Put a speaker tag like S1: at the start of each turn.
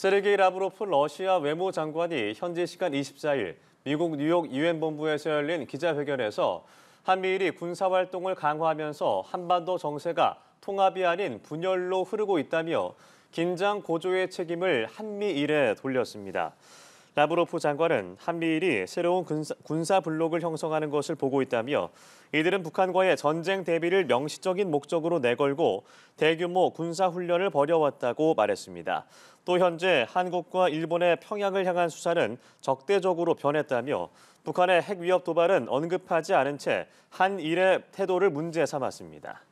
S1: 세르게이 라브로프 러시아 외무장관이 현지 시간 24일 미국 뉴욕 유엔 본부에서 열린 기자회견에서 한미일이 군사활동을 강화하면서 한반도 정세가 통합이 아닌 분열로 흐르고 있다며 긴장 고조의 책임을 한미일에 돌렸습니다. 라브로프 장관은 한미일이 새로운 군사, 블록을 형성하는 것을 보고 있다며 이들은 북한과의 전쟁 대비를 명시적인 목적으로 내걸고 대규모 군사 훈련을 벌여왔다고 말했습니다. 또 현재 한국과 일본의 평양을 향한 수사는 적대적으로 변했다며 북한의 핵 위협 도발은 언급하지 않은 채 한일의 태도를 문제 삼았습니다.